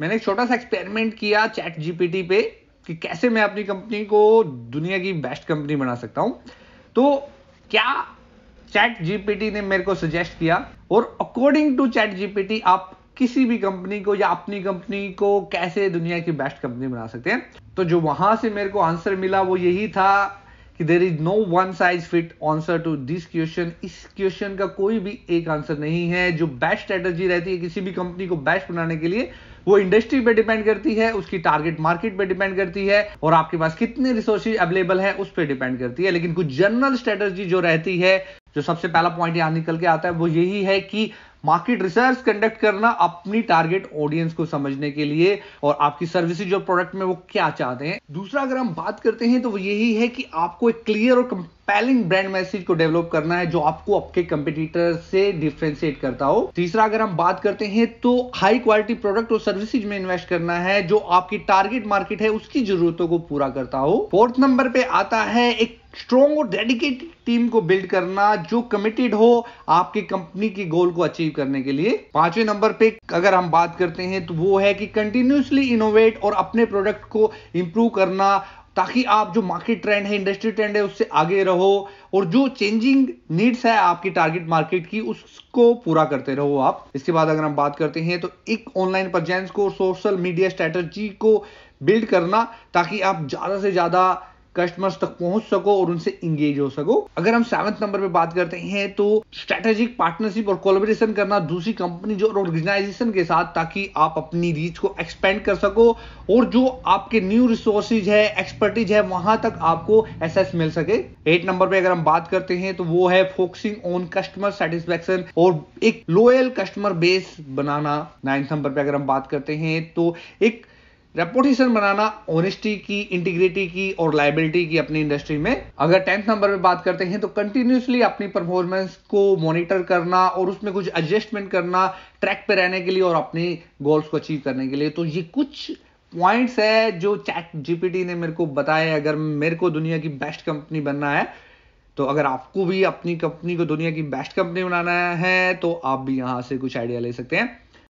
मैंने एक छोटा सा एक्सपेरिमेंट किया चैट जीपीटी पे कि कैसे मैं अपनी कंपनी को दुनिया की बेस्ट कंपनी बना सकता हूं तो क्या चैट जीपीटी ने मेरे को सजेस्ट किया और अकॉर्डिंग टू चैट जीपीटी आप किसी भी कंपनी को या अपनी कंपनी को कैसे दुनिया की बेस्ट कंपनी बना सकते हैं तो जो वहां से मेरे को आंसर मिला वो यही था कि there is no one size fit answer to this question इस क्वेश्चन का कोई भी एक आंसर नहीं है जो बेस्ट स्ट्रेटेजी रहती है किसी भी कंपनी को बेस्ट बनाने के लिए वो इंडस्ट्री पे डिपेंड करती है उसकी टारगेट मार्केट पे डिपेंड करती है और आपके पास कितने रिसोर्सेज अवेलेबल है उस पर डिपेंड करती है लेकिन कुछ जनरल स्ट्रेटेजी जो रहती है जो सबसे पहला पॉइंट यहां निकल के आता है वो यही है कि मार्केट रिसर्च कंडक्ट करना अपनी टारगेट ऑडियंस को समझने के लिए और आपकी सर्विसेज और प्रोडक्ट में वो क्या चाहते हैं दूसरा अगर हम बात करते हैं तो वो यही है कि आपको एक क्लियर और कंपेलिंग ब्रांड मैसेज को डेवलप करना है जो आपको आपके कंपिटिटर से डिफ्रेंशिएट करता हो तीसरा अगर हम बात करते हैं तो हाई क्वालिटी प्रोडक्ट और सर्विसेज में इन्वेस्ट करना है जो आपकी टारगेट मार्केट है उसकी जरूरतों को पूरा करता हो फोर्थ नंबर पे आता है एक स्ट्रॉन्ग और डेडिकेटेड टीम को बिल्ड करना जो कमिटेड हो आपकी कंपनी के गोल को अचीव करने के लिए पांचवें नंबर पे अगर हम बात करते हैं तो वो है कि कंटिन्यूसली इनोवेट और अपने प्रोडक्ट को इंप्रूव करना ताकि आप जो मार्केट ट्रेंड है इंडस्ट्री ट्रेंड है उससे आगे रहो और जो चेंजिंग नीड्स है आपकी टारगेट मार्केट की उसको पूरा करते रहो आप इसके बाद अगर हम बात करते हैं तो एक ऑनलाइन प्रजेंस को सोशल मीडिया स्ट्रेटजी को बिल्ड करना ताकि आप ज़्यादा से ज़्यादा कस्टमर्स तक पहुंच सको और उनसे इंगेज हो सको अगर हम सेवंथ नंबर पे बात करते हैं तो स्ट्रेटेजिक पार्टनरशिप और कोलोबरेशन करना दूसरी कंपनी जो ऑर्गेनाइजेशन के साथ ताकि आप अपनी रीच को एक्सपेंड कर सको और जो आपके न्यू रिसोर्सेज है एक्सपर्टीज है वहां तक आपको एसेस मिल सके एट नंबर पे अगर हम बात करते हैं तो वो है फोकसिंग ऑन कस्टमर सेटिस्फेक्शन और एक लोयल कस्टमर बेस बनाना नाइन्थ नंबर पे अगर हम बात करते हैं तो एक रेपुटेशन बनाना ऑनेस्टी की इंटीग्रिटी की और लाइबिलिटी की अपनी इंडस्ट्री में अगर टेंथ नंबर में बात करते हैं तो कंटिन्यूसली अपनी परफॉर्मेंस को मॉनिटर करना और उसमें कुछ एडजस्टमेंट करना ट्रैक पे रहने के लिए और अपने गोल्स को अचीव करने के लिए तो ये कुछ पॉइंट्स है जो चैट जीपीटी ने मेरे को बताया अगर मेरे को दुनिया की बेस्ट कंपनी बनना है तो अगर आपको भी अपनी कंपनी को दुनिया की बेस्ट कंपनी बनाना है तो आप भी यहां से कुछ आइडिया ले सकते हैं